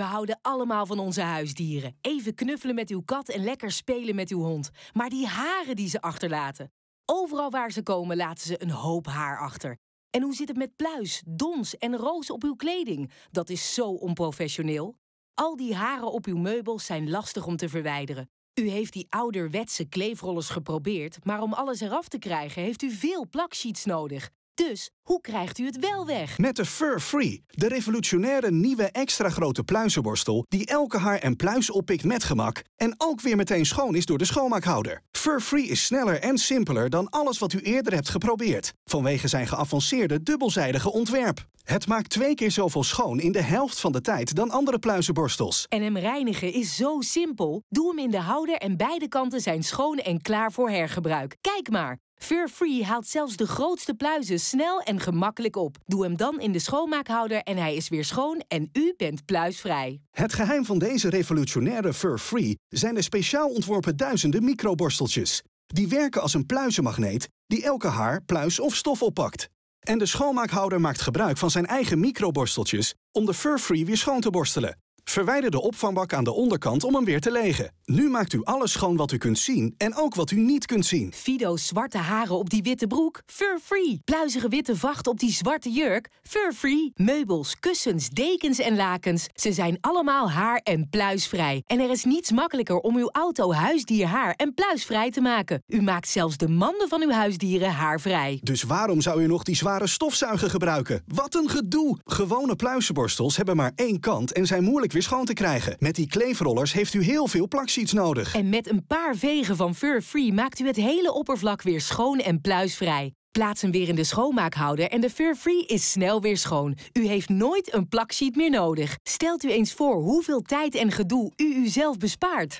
We houden allemaal van onze huisdieren. Even knuffelen met uw kat en lekker spelen met uw hond. Maar die haren die ze achterlaten. Overal waar ze komen laten ze een hoop haar achter. En hoe zit het met pluis, dons en roos op uw kleding? Dat is zo onprofessioneel. Al die haren op uw meubels zijn lastig om te verwijderen. U heeft die ouderwetse kleefrollers geprobeerd, maar om alles eraf te krijgen heeft u veel plaksheets nodig. Dus hoe krijgt u het wel weg? Met de Fur Free, de revolutionaire nieuwe extra grote pluizenborstel die elke haar en pluis oppikt met gemak en ook weer meteen schoon is door de schoonmaakhouder. Fur Free is sneller en simpeler dan alles wat u eerder hebt geprobeerd, vanwege zijn geavanceerde dubbelzijdige ontwerp. Het maakt twee keer zoveel schoon in de helft van de tijd dan andere pluizenborstels. En hem reinigen is zo simpel. Doe hem in de houder en beide kanten zijn schoon en klaar voor hergebruik. Kijk maar, Furfree haalt zelfs de grootste pluizen snel en gemakkelijk op. Doe hem dan in de schoonmaakhouder en hij is weer schoon en u bent pluisvrij. Het geheim van deze revolutionaire Furfree zijn de speciaal ontworpen duizenden microborsteltjes. Die werken als een pluizenmagneet die elke haar, pluis of stof oppakt. En de schoonmaakhouder maakt gebruik van zijn eigen microborsteltjes om de Furfree weer schoon te borstelen. Verwijder de opvangbak aan de onderkant om hem weer te legen. Nu maakt u alles schoon wat u kunt zien en ook wat u niet kunt zien. Fido's zwarte haren op die witte broek, fur free. Pluizige witte vacht op die zwarte jurk, fur free. Meubels, kussens, dekens en lakens, ze zijn allemaal haar- en pluisvrij. En er is niets makkelijker om uw auto, huisdier, haar en pluisvrij te maken. U maakt zelfs de manden van uw huisdieren haarvrij. Dus waarom zou u nog die zware stofzuiger gebruiken? Wat een gedoe! Gewone pluizenborstels hebben maar één kant en zijn moeilijk weer schoon te krijgen. Met die kleefrollers heeft u heel veel plaksie nodig. En met een paar vegen van Fur Free maakt u het hele oppervlak weer schoon en pluisvrij. Plaats hem weer in de schoonmaakhouder en de Fur Free is snel weer schoon. U heeft nooit een plaksheet meer nodig. Stelt u eens voor hoeveel tijd en gedoe u uzelf bespaart.